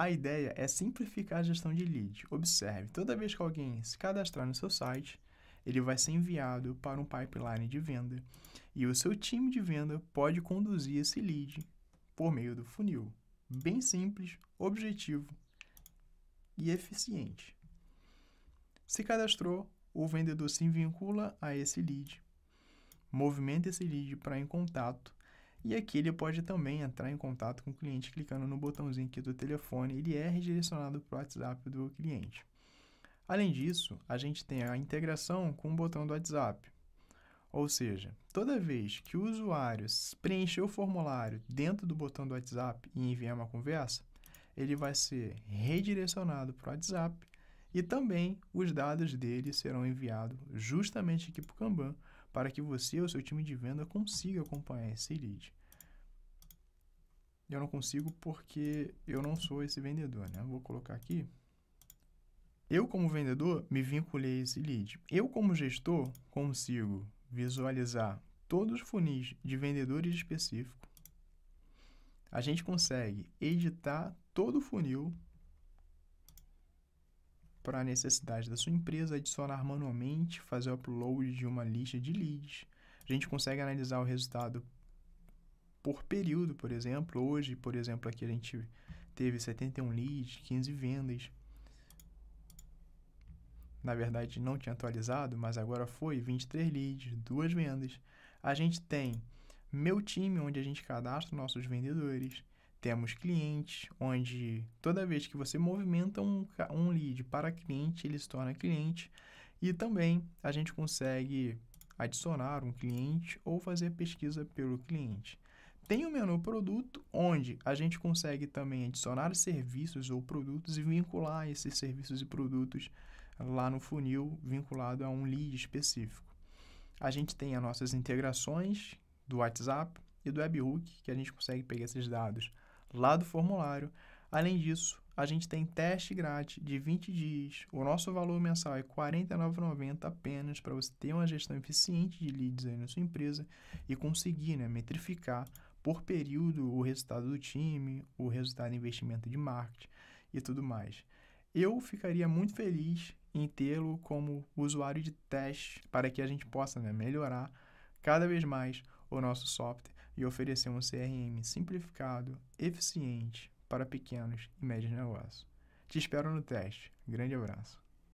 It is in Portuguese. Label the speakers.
Speaker 1: A ideia é simplificar a gestão de lead. Observe, toda vez que alguém se cadastrar no seu site, ele vai ser enviado para um pipeline de venda e o seu time de venda pode conduzir esse lead por meio do funil. Bem simples, objetivo e eficiente. Se cadastrou, o vendedor se vincula a esse lead, movimenta esse lead para em contato e aqui ele pode também entrar em contato com o cliente clicando no botãozinho aqui do telefone, ele é redirecionado para o WhatsApp do cliente. Além disso, a gente tem a integração com o botão do WhatsApp. Ou seja, toda vez que o usuário preencher o formulário dentro do botão do WhatsApp e enviar uma conversa, ele vai ser redirecionado para o WhatsApp e também os dados dele serão enviados justamente aqui para o Kanban para que você ou seu time de venda consiga acompanhar esse lead. Eu não consigo porque eu não sou esse vendedor, né? Vou colocar aqui. Eu, como vendedor, me vinculei a esse lead. Eu, como gestor, consigo visualizar todos os funis de vendedores específicos. A gente consegue editar todo o funil para a necessidade da sua empresa, adicionar manualmente, fazer o upload de uma lista de leads. A gente consegue analisar o resultado por período, por exemplo. Hoje, por exemplo, aqui a gente teve 71 leads, 15 vendas. Na verdade, não tinha atualizado, mas agora foi 23 leads, duas vendas. A gente tem meu time, onde a gente cadastra nossos vendedores. Temos clientes, onde toda vez que você movimenta um, um lead para cliente, ele se torna cliente. E também a gente consegue adicionar um cliente ou fazer pesquisa pelo cliente. Tem o menu produto, onde a gente consegue também adicionar serviços ou produtos e vincular esses serviços e produtos lá no funil vinculado a um lead específico. A gente tem as nossas integrações do WhatsApp e do Webhook, que a gente consegue pegar esses dados lá do formulário. Além disso, a gente tem teste grátis de 20 dias. O nosso valor mensal é R$ 49,90 apenas para você ter uma gestão eficiente de leads aí na sua empresa e conseguir né, metrificar por período o resultado do time, o resultado do investimento de marketing e tudo mais. Eu ficaria muito feliz em tê-lo como usuário de teste para que a gente possa né, melhorar cada vez mais o nosso software e oferecer um CRM simplificado, eficiente para pequenos e médios negócios. Te espero no teste. Grande abraço.